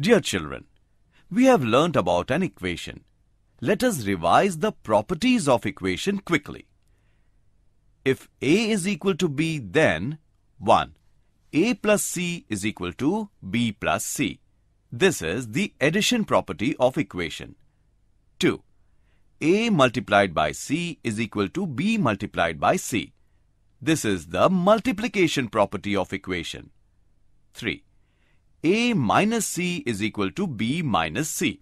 Dear children, we have learnt about an equation. Let us revise the properties of equation quickly. If A is equal to B, then 1. A plus C is equal to B plus C. This is the addition property of equation. 2. A multiplied by C is equal to B multiplied by C. This is the multiplication property of equation. 3. A minus C is equal to B minus C.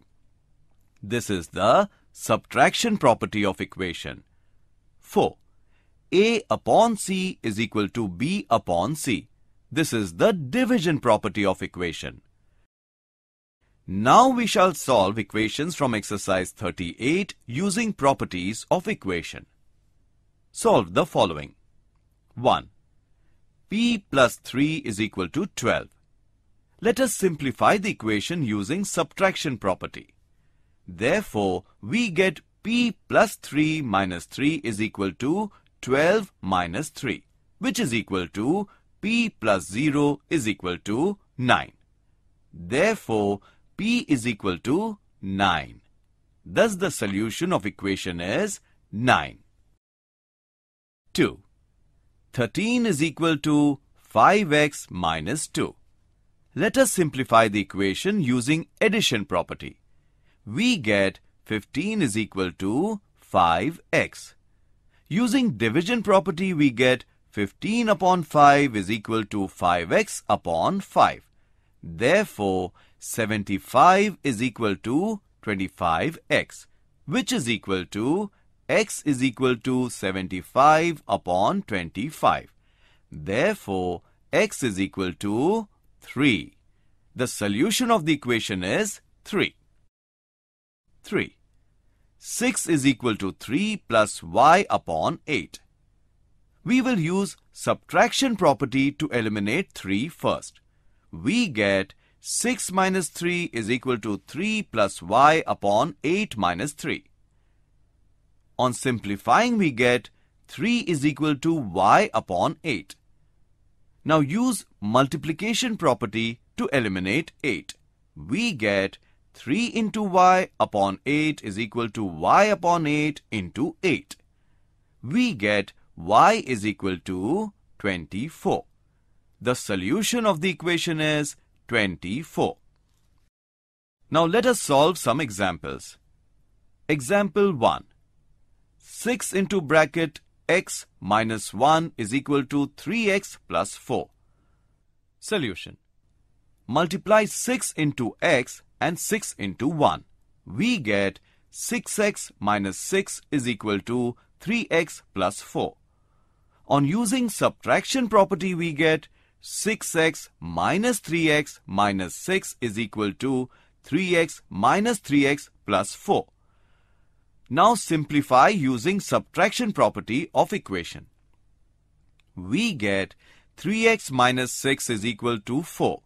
This is the subtraction property of equation. 4. A upon C is equal to B upon C. This is the division property of equation. Now we shall solve equations from exercise 38 using properties of equation. Solve the following. 1. P plus 3 is equal to 12. Let us simplify the equation using subtraction property. Therefore, we get p plus 3 minus 3 is equal to 12 minus 3, which is equal to p plus 0 is equal to 9. Therefore, p is equal to 9. Thus, the solution of equation is 9. 2. 13 is equal to 5x minus 2. Let us simplify the equation using addition property. We get 15 is equal to 5x. Using division property, we get 15 upon 5 is equal to 5x upon 5. Therefore, 75 is equal to 25x, which is equal to x is equal to 75 upon 25. Therefore, x is equal to 3. The solution of the equation is 3. 3. 6 is equal to 3 plus y upon 8. We will use subtraction property to eliminate 3 first. We get 6 minus 3 is equal to 3 plus y upon 8 minus 3. On simplifying we get 3 is equal to y upon 8. Now use multiplication property to eliminate 8. We get 3 into y upon 8 is equal to y upon 8 into 8. We get y is equal to 24. The solution of the equation is 24. Now let us solve some examples. Example 1. 6 into bracket x minus 1 is equal to 3x plus 4. Solution. Multiply 6 into x and 6 into 1. We get 6x minus 6 is equal to 3x plus 4. On using subtraction property we get 6x minus 3x minus 6 is equal to 3x minus 3x plus 4. Now simplify using subtraction property of equation. We get 3x minus 6 is equal to 4.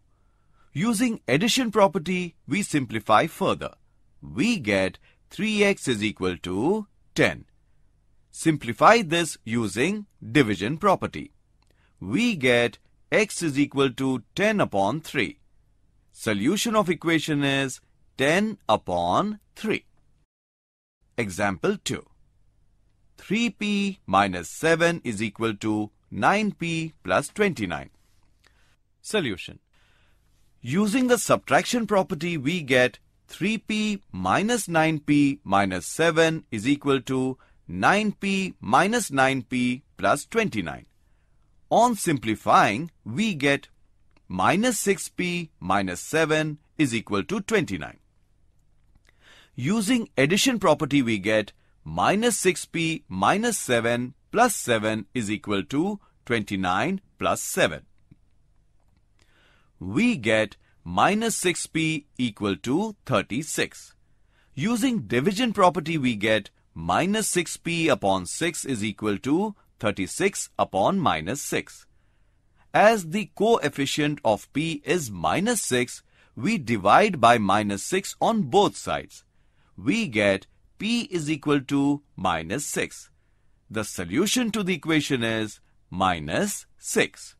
Using addition property, we simplify further. We get 3x is equal to 10. Simplify this using division property. We get x is equal to 10 upon 3. Solution of equation is 10 upon 3. Example 2. 3p minus 7 is equal to 9p plus 29. Solution. Using the subtraction property, we get 3p minus 9p minus 7 is equal to 9p minus 9p plus 29. On simplifying, we get minus 6p minus 7 is equal to 29 using addition property we get minus 6p minus 7 plus 7 is equal to 29 plus 7. We get minus 6p equal to 36. Using division property we get minus 6p upon 6 is equal to 36 upon minus 6. As the coefficient of p is minus 6, we divide by minus 6 on both sides we get P is equal to minus 6. The solution to the equation is minus 6.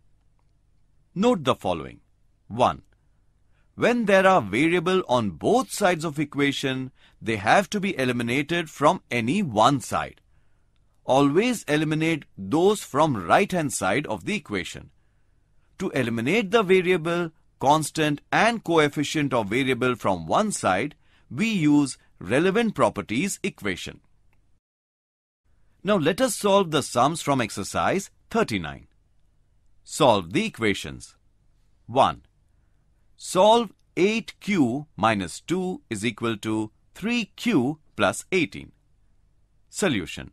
Note the following. 1. When there are variable on both sides of equation, they have to be eliminated from any one side. Always eliminate those from right hand side of the equation. To eliminate the variable, constant and coefficient of variable from one side, we use relevant properties equation. Now let us solve the sums from exercise 39. Solve the equations. 1. Solve 8q minus 2 is equal to 3q plus 18. Solution.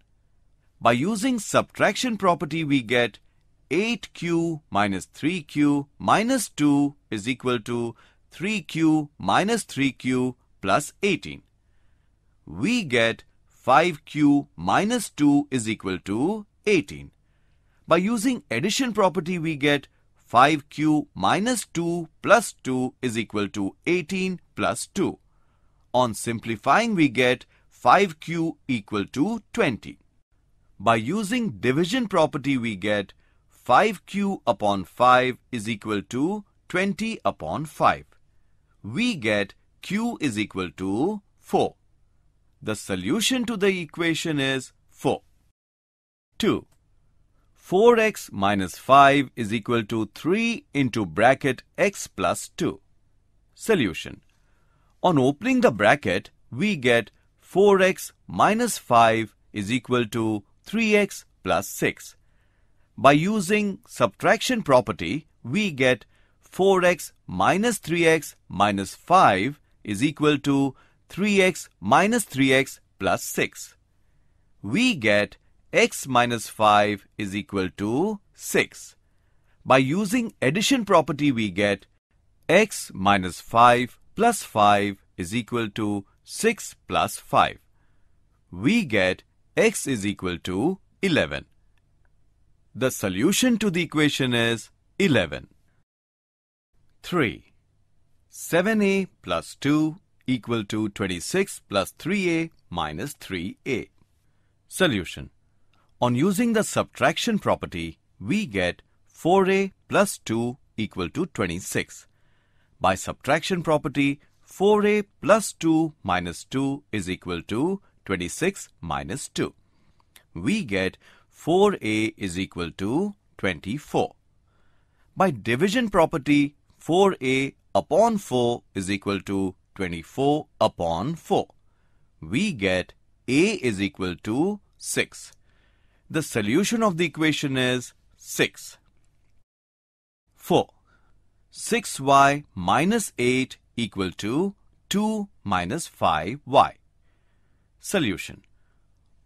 By using subtraction property we get 8q minus 3q minus 2 is equal to 3q minus 3q plus 18 we get 5q minus 2 is equal to 18. By using addition property, we get 5q minus 2 plus 2 is equal to 18 plus 2. On simplifying, we get 5q equal to 20. By using division property, we get 5q upon 5 is equal to 20 upon 5. We get q is equal to 4. The solution to the equation is 4. 2. 4x minus 5 is equal to 3 into bracket x plus 2. Solution. On opening the bracket, we get 4x minus 5 is equal to 3x plus 6. By using subtraction property, we get 4x minus 3x minus 5 is equal to 3x minus 3x plus 6. We get x minus 5 is equal to 6. By using addition property we get x minus 5 plus 5 is equal to 6 plus 5. We get x is equal to 11. The solution to the equation is 11. 3. 7a plus 2 equal to 26 plus 3a minus 3a. Solution. On using the subtraction property, we get 4a plus 2 equal to 26. By subtraction property, 4a plus 2 minus 2 is equal to 26 minus 2. We get 4a is equal to 24. By division property, 4a upon 4 is equal to 24 upon 4. We get A is equal to 6. The solution of the equation is 6. 4. 6y minus 8 equal to 2 minus 5y. Solution.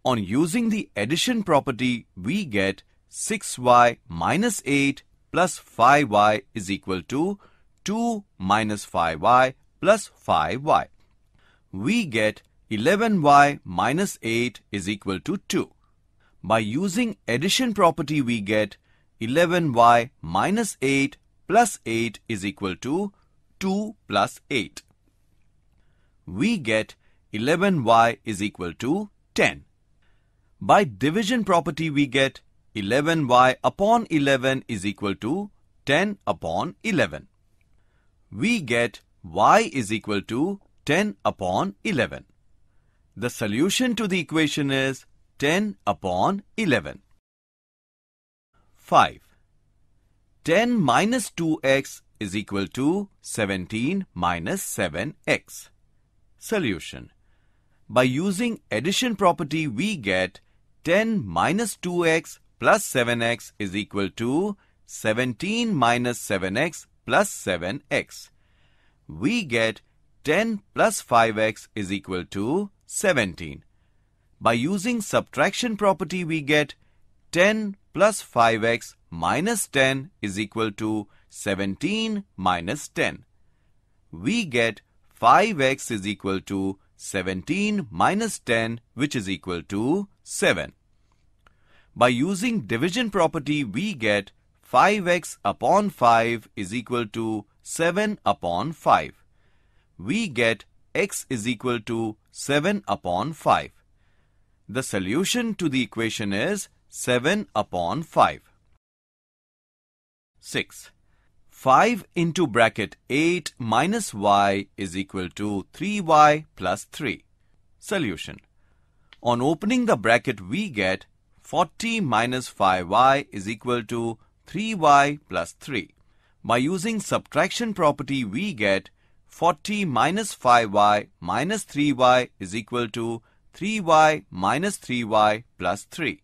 On using the addition property, we get 6y minus 8 plus 5y is equal to 2 minus 5y plus 5y. We get 11y minus 8 is equal to 2. By using addition property we get 11y minus 8 plus 8 is equal to 2 plus 8. We get 11y is equal to 10. By division property we get 11y upon 11 is equal to 10 upon 11. We get y is equal to 10 upon 11. The solution to the equation is 10 upon 11. 5. 10 minus 2x is equal to 17 minus 7x. Solution. By using addition property we get 10 minus 2x plus 7x is equal to 17 minus 7x plus 7x we get 10 plus 5x is equal to 17. By using subtraction property, we get 10 plus 5x minus 10 is equal to 17 minus 10. We get 5x is equal to 17 minus 10 which is equal to 7. By using division property we get 5x upon 5 is equal to 7 upon 5. We get x is equal to 7 upon 5. The solution to the equation is 7 upon 5. 6. 5 into bracket 8 minus y is equal to 3y plus 3. Solution. On opening the bracket we get 40 minus 5y is equal to 3y plus 3. By using subtraction property we get 40 minus 5y minus 3y is equal to 3y minus 3y plus 3.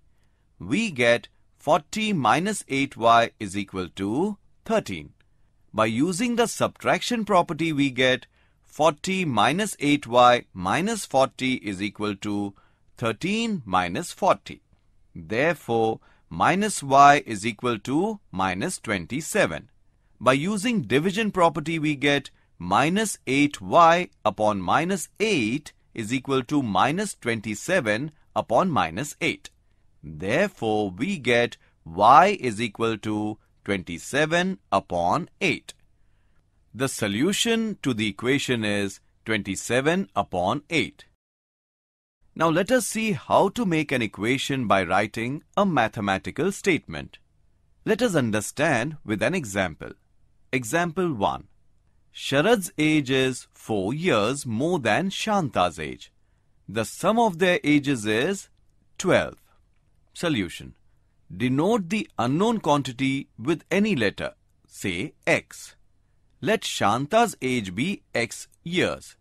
We get 40 minus 8y is equal to 13. By using the subtraction property we get 40 minus 8y minus 40 is equal to 13 minus 40. Therefore, minus y is equal to minus 27. By using division property, we get minus 8y upon minus 8 is equal to minus 27 upon minus 8. Therefore, we get y is equal to 27 upon 8. The solution to the equation is 27 upon 8. Now let us see how to make an equation by writing a mathematical statement. Let us understand with an example. Example 1. Sharad's age is 4 years more than Shanta's age. The sum of their ages is 12. Solution. Denote the unknown quantity with any letter, say x. Let Shanta's age be x years.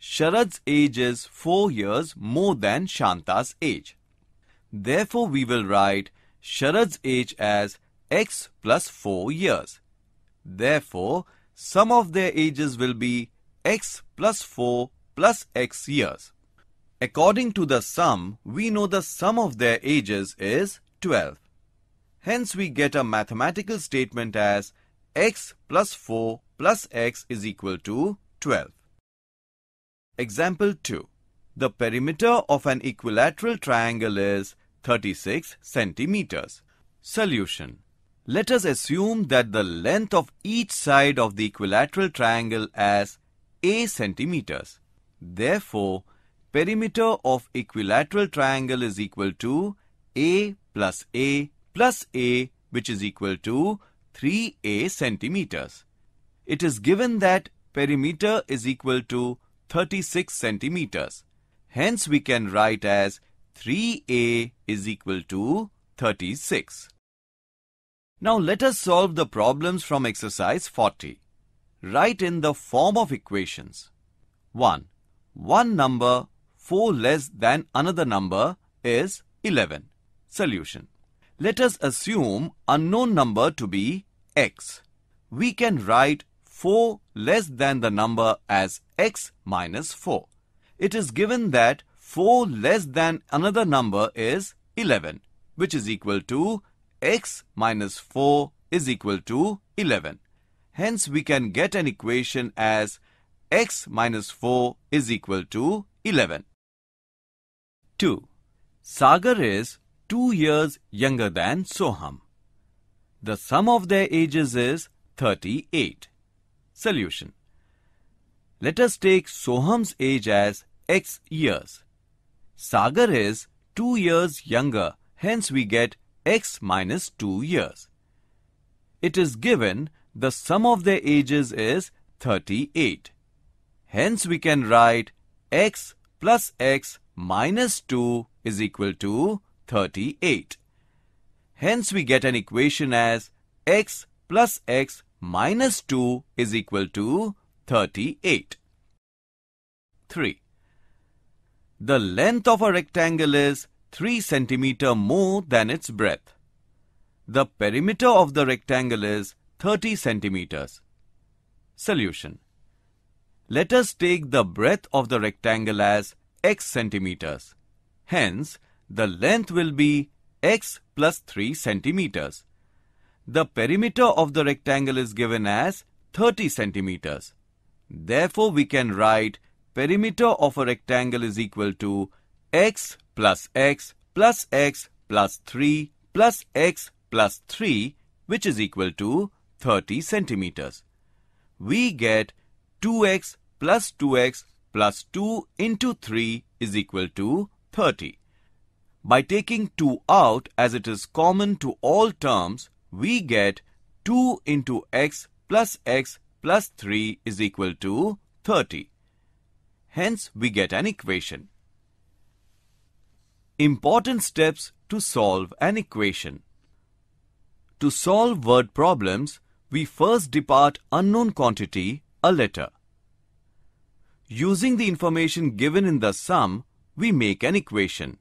Sharad's age is 4 years more than Shanta's age. Therefore, we will write Sharad's age as x plus 4 years. Therefore, sum of their ages will be x plus 4 plus x years. According to the sum, we know the sum of their ages is 12. Hence we get a mathematical statement as x plus 4 plus x is equal to 12. Example 2. The perimeter of an equilateral triangle is 36 centimeters. Solution. Let us assume that the length of each side of the equilateral triangle as a centimeters. Therefore, perimeter of equilateral triangle is equal to a plus a plus a which is equal to 3a centimeters. It is given that perimeter is equal to 36 centimeters. Hence we can write as 3a is equal to 36. Now let us solve the problems from exercise 40. Write in the form of equations. 1. One number 4 less than another number is 11. Solution. Let us assume unknown number to be x. We can write 4 less than the number as x minus 4. It is given that 4 less than another number is 11, which is equal to x minus 4 is equal to 11. Hence, we can get an equation as x minus 4 is equal to 11. 2. Sagar is 2 years younger than Soham. The sum of their ages is 38. Solution. Let us take Soham's age as x years. Sagar is 2 years younger, hence we get x minus 2 years. It is given the sum of their ages is 38. Hence we can write x plus x minus 2 is equal to 38. Hence we get an equation as x plus x minus 2 is equal to 38. 3. The length of a rectangle is 3 cm more than its breadth. The perimeter of the rectangle is 30 centimeters. Solution. Let us take the breadth of the rectangle as x centimeters. Hence, the length will be x plus 3 centimeters. The perimeter of the rectangle is given as 30 centimeters. Therefore, we can write perimeter of a rectangle is equal to x plus x plus x plus 3 plus x plus 3 which is equal to 30 centimeters. We get 2x plus 2x plus 2 into 3 is equal to 30. By taking 2 out as it is common to all terms, we get 2 into x plus x plus 3 is equal to 30. Hence, we get an equation. Important steps to solve an equation. To solve word problems, we first depart unknown quantity, a letter. Using the information given in the sum, we make an equation.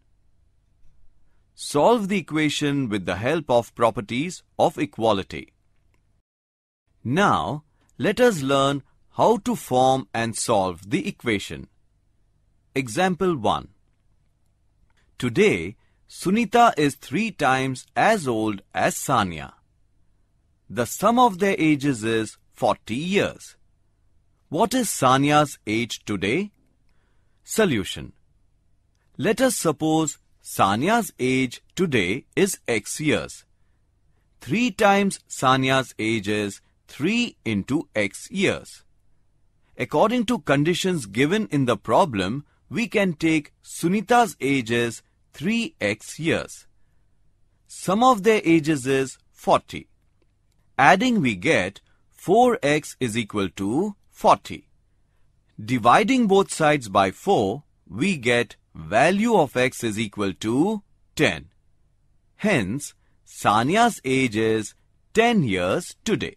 Solve the equation with the help of properties of equality. Now, let us learn how to form and solve the equation. Example 1. Today, Sunita is three times as old as Sanya. The sum of their ages is 40 years. What is Sanya's age today? Solution. Let us suppose Sanya's age today is x years. 3 times Sanya's age is 3 into x years. According to conditions given in the problem, we can take Sunita's age as 3x years. Sum of their ages is 40. Adding we get 4x is equal to 40. Dividing both sides by 4, we get value of x is equal to 10. Hence, Sanya's age is 10 years today.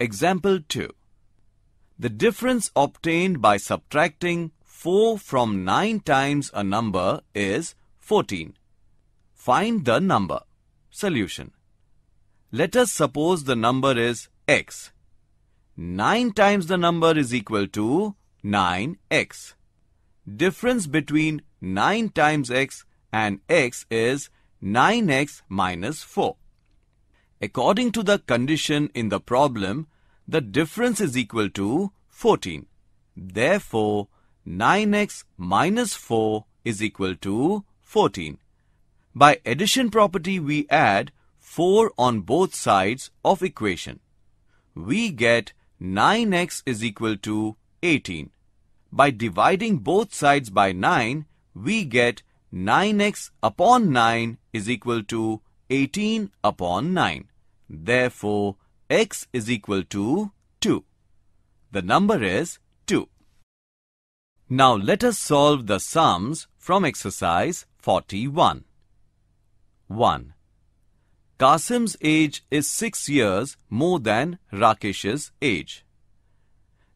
Example 2 the difference obtained by subtracting 4 from 9 times a number is 14. Find the number. Solution. Let us suppose the number is x. 9 times the number is equal to 9x. Difference between 9 times x and x is 9x minus 4. According to the condition in the problem, the difference is equal to 14. Therefore, 9x minus 4 is equal to 14. By addition property, we add 4 on both sides of equation. We get 9x is equal to 18. By dividing both sides by 9, we get 9x upon 9 is equal to 18 upon 9. Therefore, x is equal to 2. The number is 2. Now let us solve the sums from exercise 41. 1. Kasim's age is 6 years more than Rakesh's age.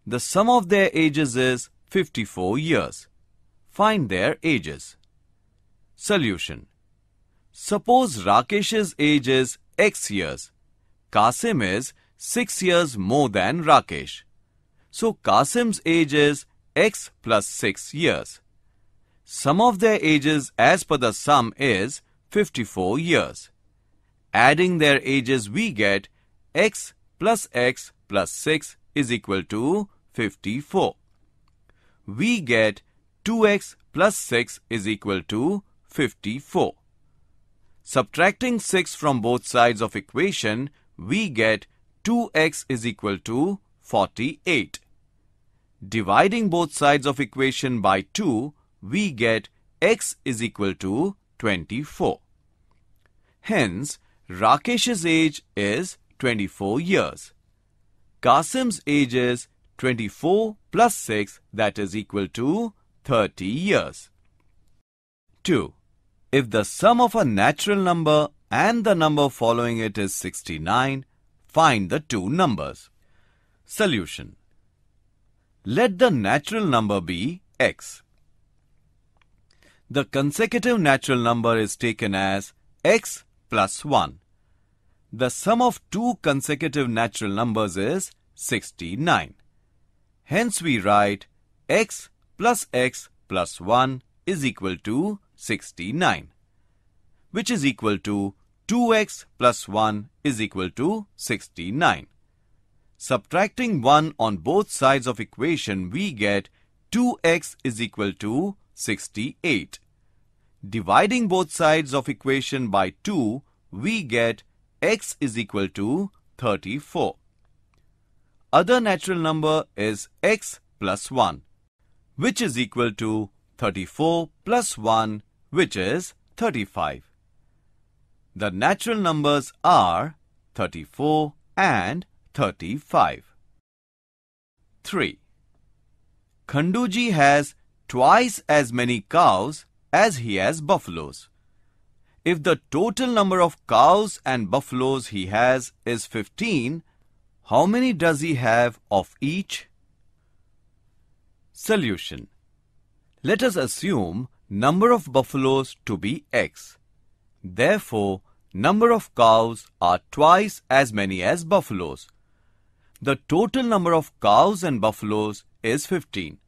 The sum of their ages is 54 years. Find their ages. Solution. Suppose Rakesh's age is x years Kasim is 6 years more than Rakesh. So Kasim's age is x plus 6 years. Sum of their ages as per the sum is 54 years. Adding their ages we get x plus x plus 6 is equal to 54. We get 2x plus 6 is equal to 54. Subtracting 6 from both sides of equation we get 2x is equal to 48. Dividing both sides of equation by 2, we get x is equal to 24. Hence, Rakesh's age is 24 years. Kasim's age is 24 plus 6 that is equal to 30 years. 2. If the sum of a natural number and the number following it is 69, find the two numbers. Solution. Let the natural number be x. The consecutive natural number is taken as x plus 1. The sum of two consecutive natural numbers is 69. Hence we write x plus x plus 1 is equal to 69 which is equal to 2x plus 1 is equal to 69. Subtracting 1 on both sides of equation, we get 2x is equal to 68. Dividing both sides of equation by 2, we get x is equal to 34. Other natural number is x plus 1, which is equal to 34 plus 1, which is 35. The natural numbers are 34 and 35. 3. Khanduji has twice as many cows as he has buffaloes. If the total number of cows and buffaloes he has is 15, how many does he have of each? Solution. Let us assume number of buffaloes to be x. Therefore, number of cows are twice as many as buffaloes. The total number of cows and buffaloes is 15.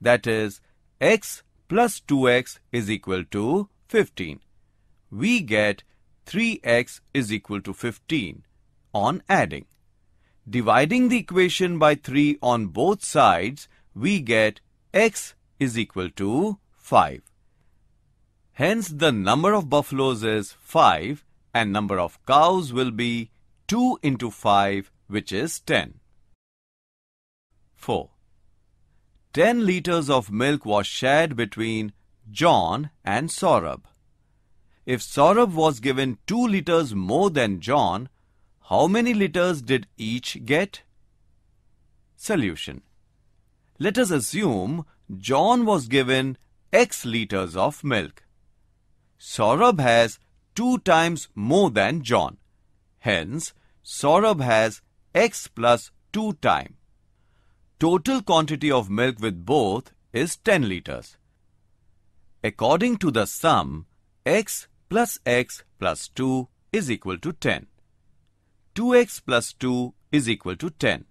That is, x plus 2x is equal to 15. We get 3x is equal to 15 on adding. Dividing the equation by 3 on both sides, we get x is equal to 5. Hence, the number of buffaloes is 5 and number of cows will be 2 into 5 which is 10. 4. 10 liters of milk was shared between John and Saurabh. If Saurabh was given 2 liters more than John, how many liters did each get? Solution. Let us assume John was given x liters of milk. Saurabh has two times more than John. Hence, Saurabh has x plus 2 time. Total quantity of milk with both is 10 liters. According to the sum, x plus x plus 2 is equal to 10. 2x plus 2 is equal to 10.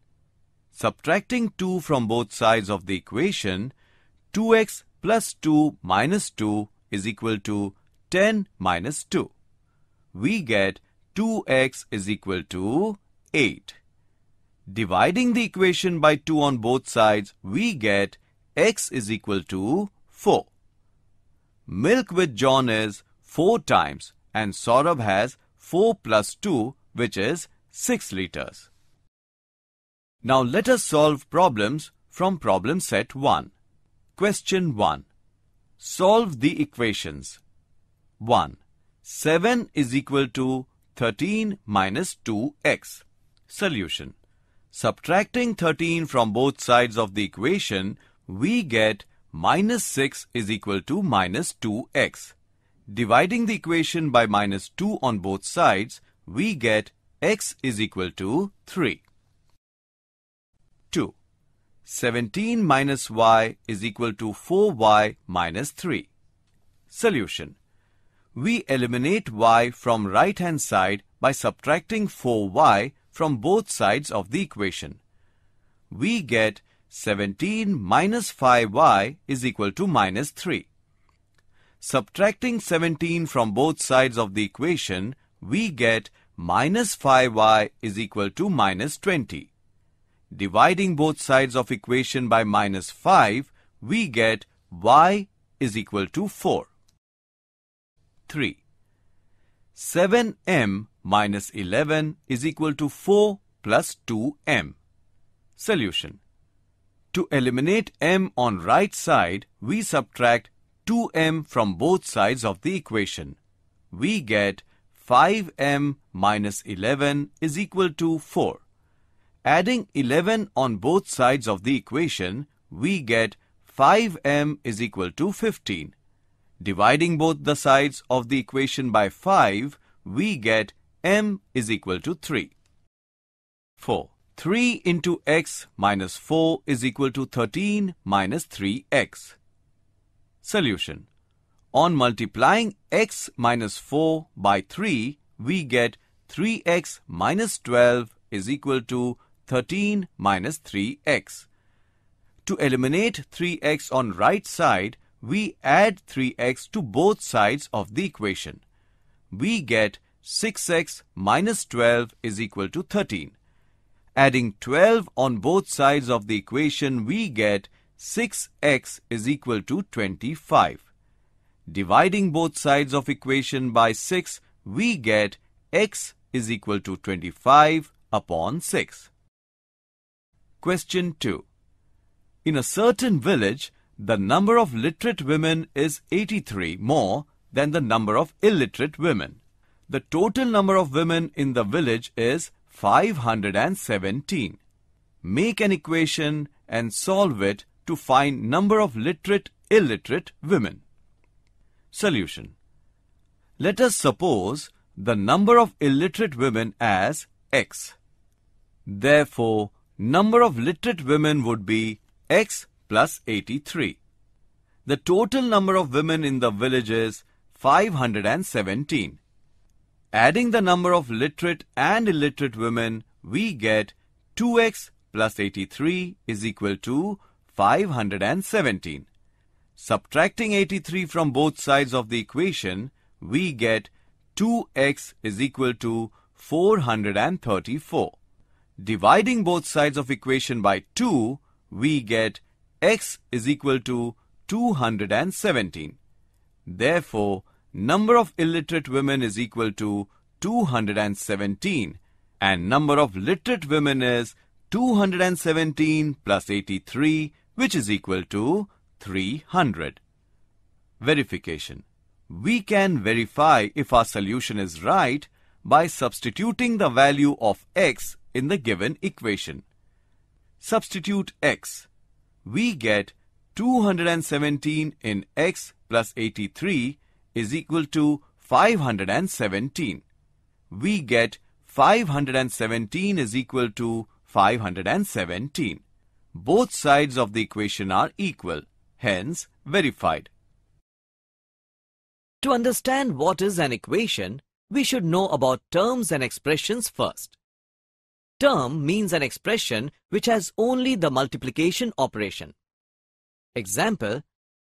Subtracting 2 from both sides of the equation, 2x plus 2 minus 2 is equal to 10 minus 2. We get 2x is equal to 8. Dividing the equation by 2 on both sides, we get x is equal to 4. Milk with John is 4 times and Saurabh has 4 plus 2 which is 6 liters. Now let us solve problems from problem set 1. Question 1. Solve the equations 1. 7 is equal to 13 minus 2x. Solution. Subtracting 13 from both sides of the equation, we get minus 6 is equal to minus 2x. Dividing the equation by minus 2 on both sides, we get x is equal to 3. 2. 17 minus y is equal to 4y minus 3. Solution we eliminate y from right-hand side by subtracting 4y from both sides of the equation. We get 17 minus 5y is equal to minus 3. Subtracting 17 from both sides of the equation, we get minus 5y is equal to minus 20. Dividing both sides of equation by minus 5, we get y is equal to 4. 3. 7m minus 11 is equal to 4 plus 2m. Solution. To eliminate m on right side, we subtract 2m from both sides of the equation. We get 5m minus 11 is equal to 4. Adding 11 on both sides of the equation, we get 5m is equal to 15. Dividing both the sides of the equation by 5, we get m is equal to 3. 4. 3 into x minus 4 is equal to 13 minus 3x. Solution. On multiplying x minus 4 by 3, we get 3x minus 12 is equal to 13 minus 3x. To eliminate 3x on right side, we add 3x to both sides of the equation. We get 6x minus 12 is equal to 13. Adding 12 on both sides of the equation, we get 6x is equal to 25. Dividing both sides of equation by 6, we get x is equal to 25 upon 6. Question 2. In a certain village, the number of literate women is 83 more than the number of illiterate women. The total number of women in the village is 517. Make an equation and solve it to find number of literate illiterate women. Solution Let us suppose the number of illiterate women as x. Therefore, number of literate women would be x plus 83. The total number of women in the village is 517. Adding the number of literate and illiterate women, we get 2x plus 83 is equal to 517. Subtracting 83 from both sides of the equation, we get 2x is equal to 434. Dividing both sides of equation by 2, we get x is equal to 217. Therefore, number of illiterate women is equal to 217 and number of literate women is 217 plus 83 which is equal to 300. Verification. We can verify if our solution is right by substituting the value of x in the given equation. Substitute x we get 217 in x plus 83 is equal to 517. We get 517 is equal to 517. Both sides of the equation are equal, hence verified. To understand what is an equation, we should know about terms and expressions first term means an expression which has only the multiplication operation. Example,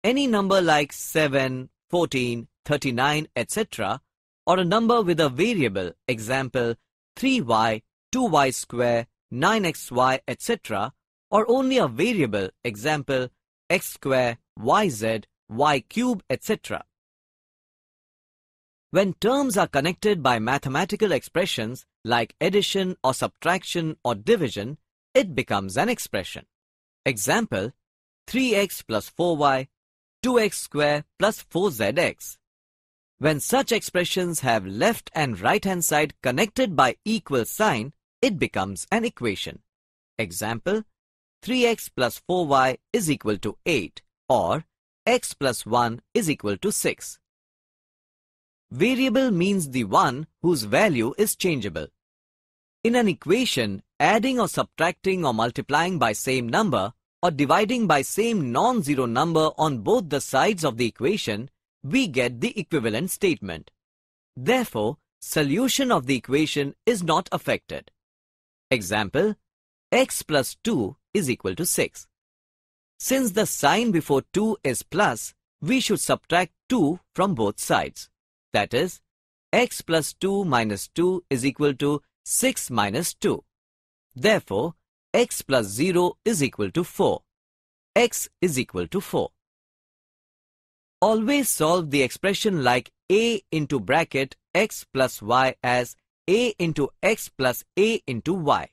any number like 7, 14, 39, etc. or a number with a variable, example 3y, 2y square, 9xy, etc. or only a variable, example x square, yz, y cube, etc. When terms are connected by mathematical expressions, like addition or subtraction or division, it becomes an expression. Example, 3x plus 4y, 2x square plus 4zx. When such expressions have left and right hand side connected by equal sign, it becomes an equation. Example, 3x plus 4y is equal to 8 or x plus 1 is equal to 6. Variable means the one whose value is changeable. In an equation, adding or subtracting or multiplying by same number or dividing by same non-zero number on both the sides of the equation, we get the equivalent statement. Therefore, solution of the equation is not affected. Example, x plus 2 is equal to 6. Since the sign before 2 is plus, we should subtract 2 from both sides. That is, x plus 2 minus 2 is equal to 6 minus 2. Therefore, x plus 0 is equal to 4. x is equal to 4. Always solve the expression like a into bracket x plus y as a into x plus a into y.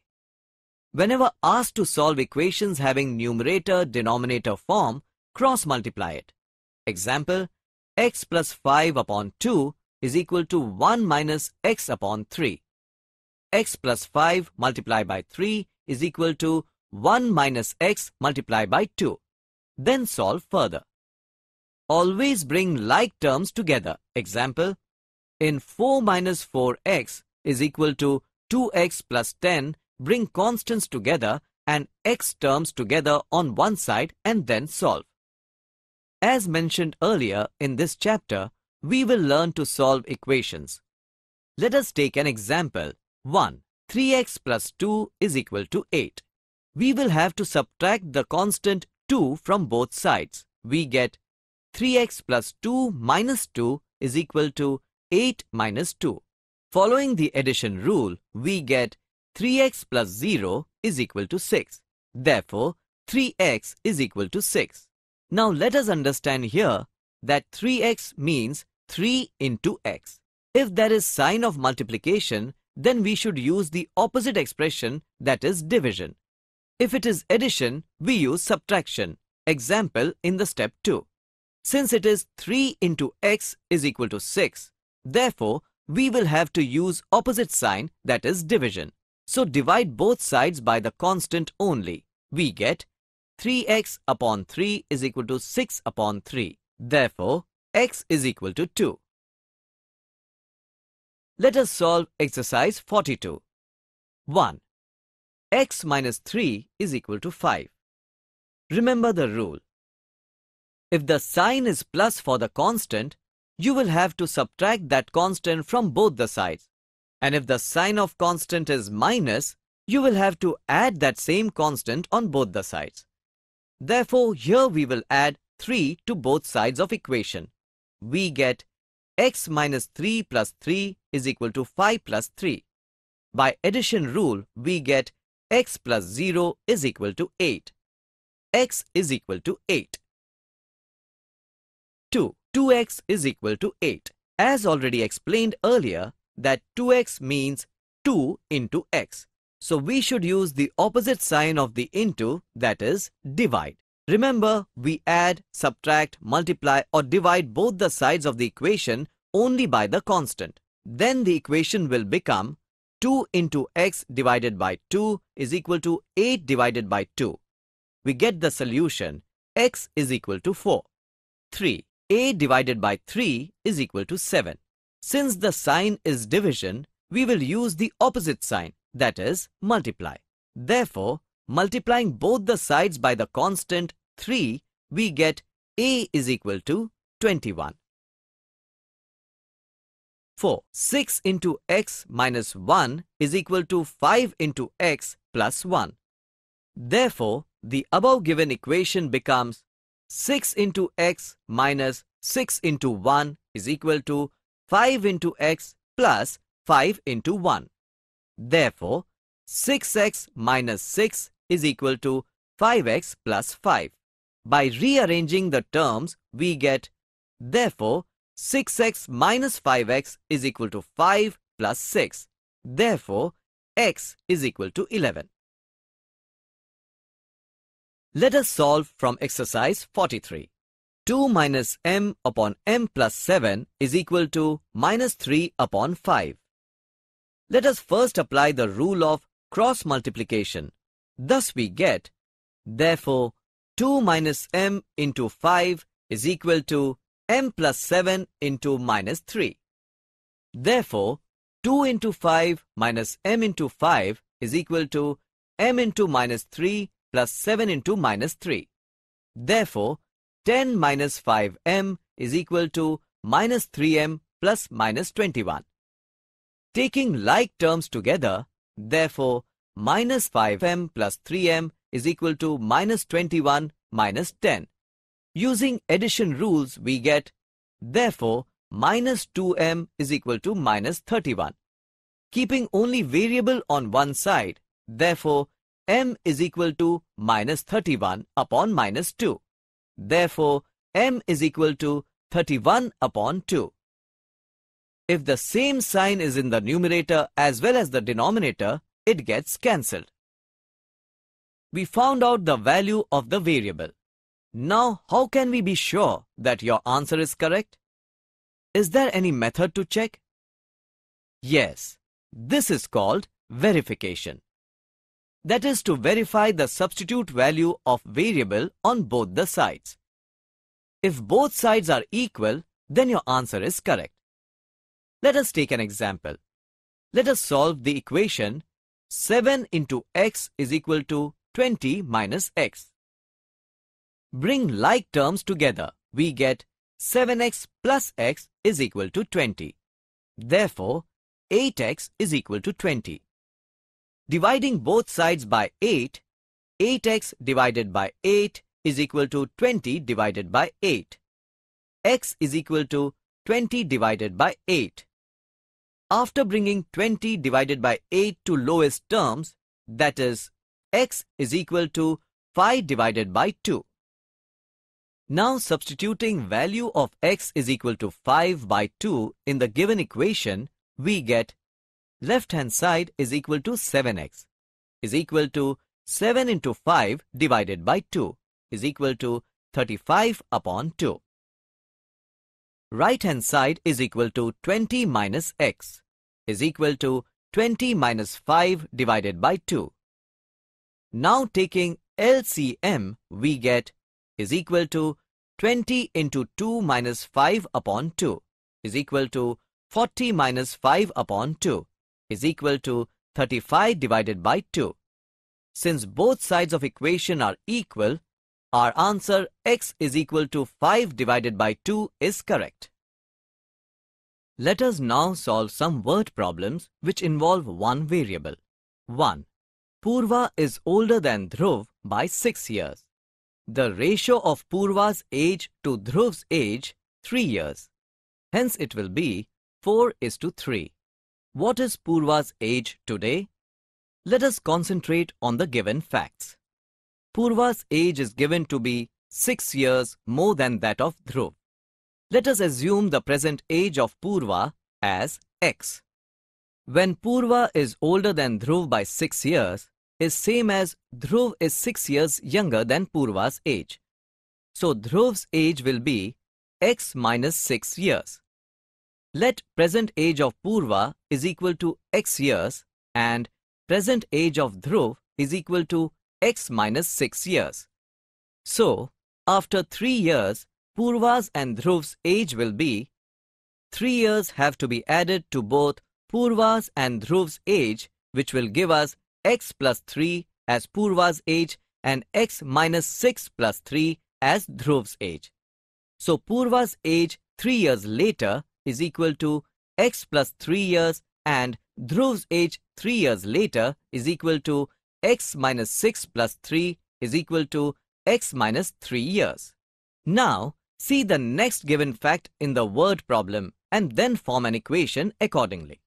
Whenever asked to solve equations having numerator-denominator form, cross-multiply it. Example, x plus 5 upon 2 is equal to 1 minus x upon 3 x plus 5 multiplied by 3 is equal to 1 minus x multiplied by 2. Then solve further. Always bring like terms together. Example, in 4 minus 4x is equal to 2x plus 10, bring constants together and x terms together on one side and then solve. As mentioned earlier in this chapter, we will learn to solve equations. Let us take an example 1. 3x plus 2 is equal to 8. We will have to subtract the constant 2 from both sides. We get 3x plus 2 minus 2 is equal to 8 minus 2. Following the addition rule, we get 3x plus 0 is equal to 6. Therefore, 3x is equal to 6. Now let us understand here that 3x means 3 into x. If there is sign of multiplication, then we should use the opposite expression that is division. If it is addition, we use subtraction, example in the step 2. Since it is 3 into x is equal to 6, therefore we will have to use opposite sign that is division. So divide both sides by the constant only. We get 3x upon 3 is equal to 6 upon 3. Therefore, x is equal to 2. Let us solve exercise 42. 1. x minus 3 is equal to 5. Remember the rule. If the sign is plus for the constant, you will have to subtract that constant from both the sides. And if the sign of constant is minus, you will have to add that same constant on both the sides. Therefore, here we will add 3 to both sides of equation. We get x minus 3 plus 3 is equal to 5 plus 3. By addition rule, we get x plus 0 is equal to 8. x is equal to 8. 2. 2x is equal to 8. As already explained earlier, that 2x means 2 into x. So we should use the opposite sign of the into, that is divide. Remember, we add, subtract, multiply or divide both the sides of the equation only by the constant. Then the equation will become 2 into x divided by 2 is equal to 8 divided by 2. We get the solution x is equal to 4. 3. a divided by 3 is equal to 7. Since the sign is division, we will use the opposite sign, that is, multiply. Therefore, Multiplying both the sides by the constant 3, we get A is equal to 21. 4. 6 into x minus 1 is equal to 5 into x plus 1. Therefore, the above given equation becomes 6 into x minus 6 into 1 is equal to 5 into x plus 5 into 1. Therefore, 6x minus 6 is equal to 5x plus 5. By rearranging the terms, we get, therefore, 6x minus 5x is equal to 5 plus 6. Therefore, x is equal to 11. Let us solve from exercise 43. 2 minus m upon m plus 7 is equal to minus 3 upon 5. Let us first apply the rule of cross multiplication Thus we get, therefore, 2 minus m into 5 is equal to m plus 7 into minus 3. Therefore, 2 into 5 minus m into 5 is equal to m into minus 3 plus 7 into minus 3. Therefore, 10 minus 5m is equal to minus 3m plus minus 21. Taking like terms together, therefore, minus 5m plus 3m is equal to minus 21 minus 10. Using addition rules, we get, therefore, minus 2m is equal to minus 31. Keeping only variable on one side, therefore, m is equal to minus 31 upon minus 2. Therefore, m is equal to 31 upon 2. If the same sign is in the numerator as well as the denominator, it gets cancelled. We found out the value of the variable. Now, how can we be sure that your answer is correct? Is there any method to check? Yes, this is called verification. That is to verify the substitute value of variable on both the sides. If both sides are equal, then your answer is correct. Let us take an example. Let us solve the equation 7 into x is equal to 20 minus x. Bring like terms together. We get 7x plus x is equal to 20. Therefore, 8x is equal to 20. Dividing both sides by 8, 8x divided by 8 is equal to 20 divided by 8. x is equal to 20 divided by 8. After bringing 20 divided by 8 to lowest terms, that is, x is equal to 5 divided by 2. Now substituting value of x is equal to 5 by 2 in the given equation, we get left hand side is equal to 7x is equal to 7 into 5 divided by 2 is equal to 35 upon 2. Right hand side is equal to 20 minus x is equal to 20 minus 5 divided by 2. Now taking LCM, we get is equal to 20 into 2 minus 5 upon 2 is equal to 40 minus 5 upon 2 is equal to 35 divided by 2. Since both sides of equation are equal, our answer x is equal to 5 divided by 2 is correct. Let us now solve some word problems which involve one variable. 1. Purva is older than Dhruv by 6 years. The ratio of Purva's age to Dhruv's age 3 years. Hence it will be 4 is to 3. What is Purva's age today? Let us concentrate on the given facts. Purva's age is given to be 6 years more than that of Dhruv. Let us assume the present age of Purva as X. When Purva is older than Dhruv by 6 years, is same as Dhruv is 6 years younger than Purva's age. So Dhruv's age will be x minus 6 years. Let present age of Purva is equal to x years and present age of Dhruv is equal to x minus 6 years. So, after 3 years, Purva's and Dhruv's age will be, three years have to be added to both Purva's and Dhruv's age, which will give us x plus 3 as Purva's age and x minus 6 plus 3 as Dhruv's age. So Purva's age 3 years later is equal to x plus 3 years and Dhruv's age 3 years later is equal to x minus 6 plus 3 is equal to x minus 3 years. Now, See the next given fact in the word problem and then form an equation accordingly.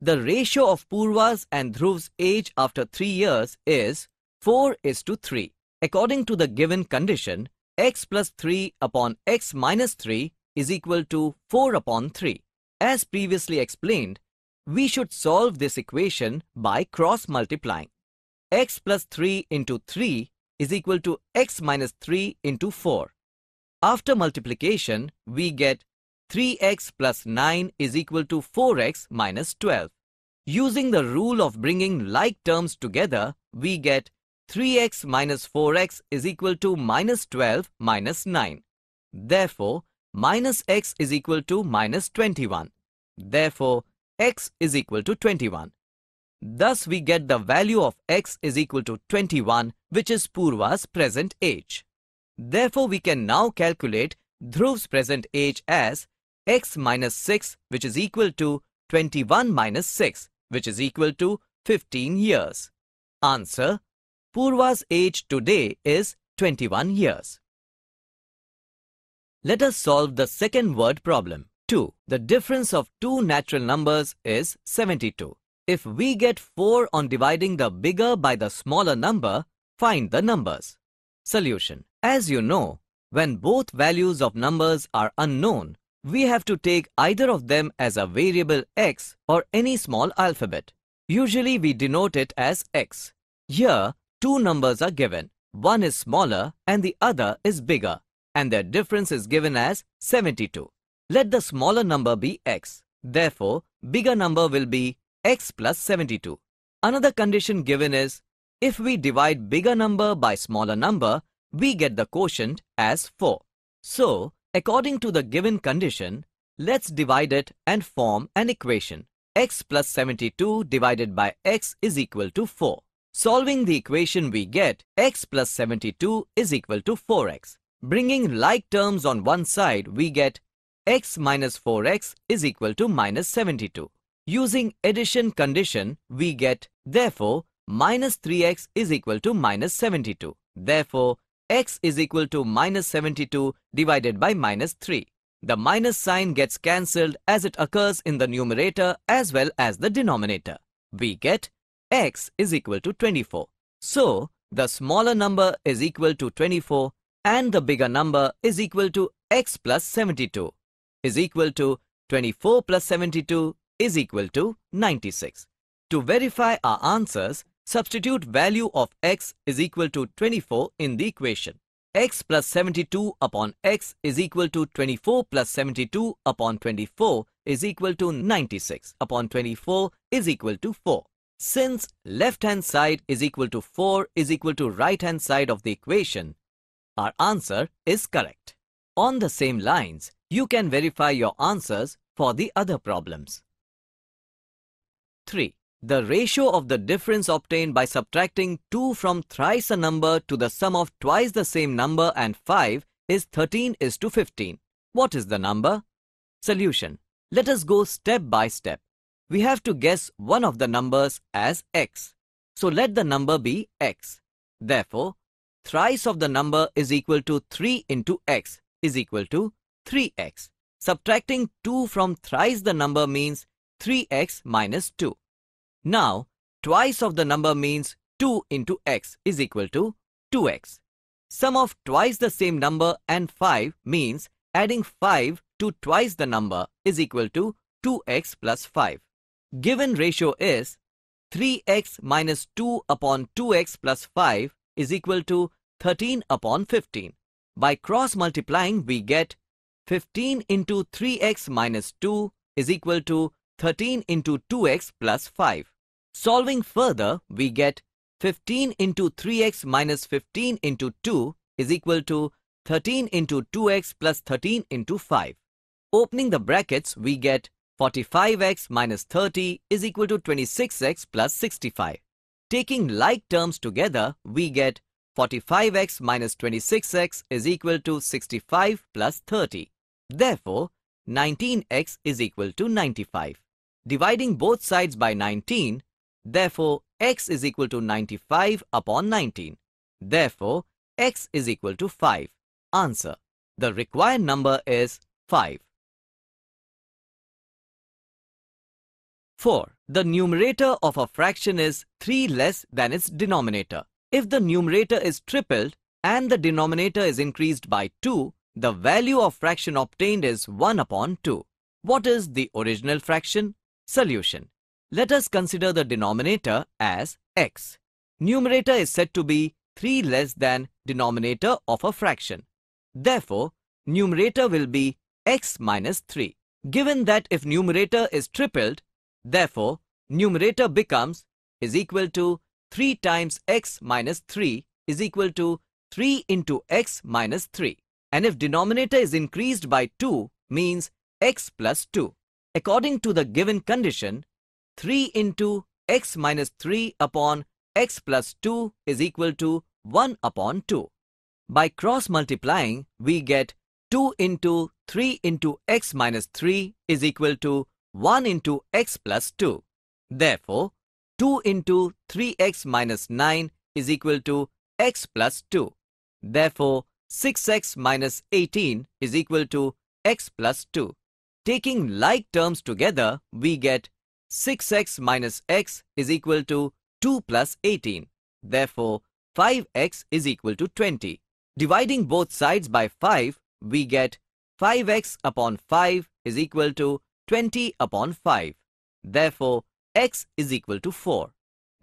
The ratio of Purva's and Dhruv's age after 3 years is 4 is to 3. According to the given condition, x plus 3 upon x minus 3 is equal to 4 upon 3. As previously explained, we should solve this equation by cross multiplying. x plus 3 into 3 is equal to x minus 3 into 4. After multiplication, we get 3x plus 9 is equal to 4x minus 12. Using the rule of bringing like terms together, we get 3x minus 4x is equal to minus 12 minus 9. Therefore, minus x is equal to minus 21. Therefore, x is equal to 21. Thus, we get the value of x is equal to 21, which is Purva's present age. Therefore, we can now calculate Dhruv's present age as x minus 6 which is equal to 21 minus 6 which is equal to 15 years. Answer Purva's age today is 21 years. Let us solve the second word problem. 2. The difference of two natural numbers is 72. If we get 4 on dividing the bigger by the smaller number, find the numbers solution. As you know, when both values of numbers are unknown, we have to take either of them as a variable x or any small alphabet. Usually we denote it as x. Here, two numbers are given. One is smaller and the other is bigger and their difference is given as 72. Let the smaller number be x. Therefore, bigger number will be x plus 72. Another condition given is if we divide bigger number by smaller number, we get the quotient as 4. So, according to the given condition, let's divide it and form an equation. x plus 72 divided by x is equal to 4. Solving the equation we get x plus 72 is equal to 4x. Bringing like terms on one side, we get x minus 4x is equal to minus 72. Using addition condition, we get, therefore, minus 3x is equal to minus 72. Therefore, x is equal to minus 72 divided by minus 3. The minus sign gets cancelled as it occurs in the numerator as well as the denominator. We get x is equal to 24. So, the smaller number is equal to 24 and the bigger number is equal to x plus 72 is equal to 24 plus 72 is equal to 96. To verify our answers, Substitute value of x is equal to 24 in the equation. x plus 72 upon x is equal to 24 plus 72 upon 24 is equal to 96 upon 24 is equal to 4. Since left hand side is equal to 4 is equal to right hand side of the equation, our answer is correct. On the same lines, you can verify your answers for the other problems. 3 the ratio of the difference obtained by subtracting 2 from thrice a number to the sum of twice the same number and 5 is 13 is to 15. What is the number? Solution. Let us go step by step. We have to guess one of the numbers as x. So let the number be x. Therefore, thrice of the number is equal to 3 into x is equal to 3x. Subtracting 2 from thrice the number means 3x minus 2. Now, twice of the number means 2 into x is equal to 2x. Sum of twice the same number and 5 means adding 5 to twice the number is equal to 2x plus 5. Given ratio is 3x minus 2 upon 2x plus 5 is equal to 13 upon 15. By cross multiplying, we get 15 into 3x minus 2 is equal to 13 into 2x plus 5. Solving further, we get 15 into 3x minus 15 into 2 is equal to 13 into 2x plus 13 into 5. Opening the brackets, we get 45x minus 30 is equal to 26x plus 65. Taking like terms together, we get 45x minus 26x is equal to 65 plus 30. Therefore, 19x is equal to 95 dividing both sides by 19. Therefore, x is equal to 95 upon 19. Therefore, x is equal to 5. Answer. The required number is 5. 4. The numerator of a fraction is 3 less than its denominator. If the numerator is tripled and the denominator is increased by 2, the value of fraction obtained is 1 upon 2. What is the original fraction? solution. Let us consider the denominator as x. Numerator is said to be 3 less than denominator of a fraction. Therefore, numerator will be x minus 3. Given that if numerator is tripled, therefore, numerator becomes is equal to 3 times x minus 3 is equal to 3 into x minus 3. And if denominator is increased by 2, means x plus 2 according to the given condition 3 into x minus 3 upon x plus 2 is equal to 1 upon 2. By cross multiplying, we get 2 into 3 into x minus 3 is equal to 1 into x plus 2. Therefore, 2 into 3x minus 9 is equal to x plus 2. Therefore, 6x minus 18 is equal to x plus 2. Taking like terms together, we get 6x minus x is equal to 2 plus 18. Therefore, 5x is equal to 20. Dividing both sides by 5, we get 5x upon 5 is equal to 20 upon 5. Therefore, x is equal to 4.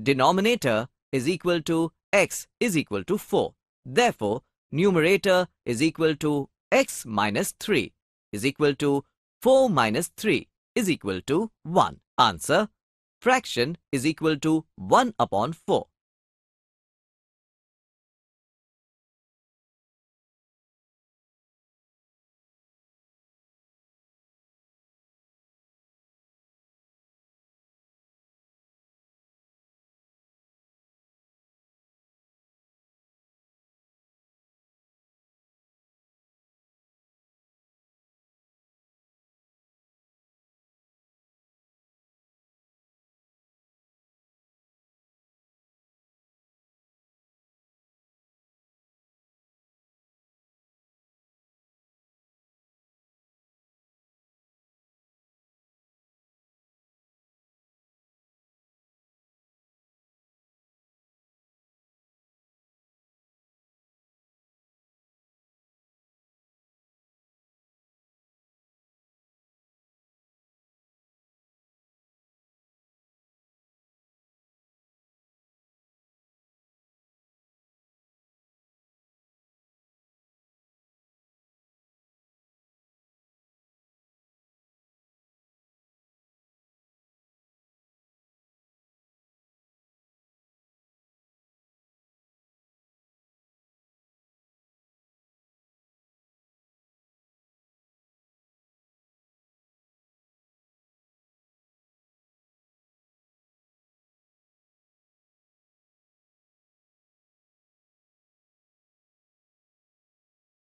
Denominator is equal to x is equal to 4. Therefore, numerator is equal to x minus 3 is equal to 4 minus 3 is equal to 1. Answer, fraction is equal to 1 upon 4.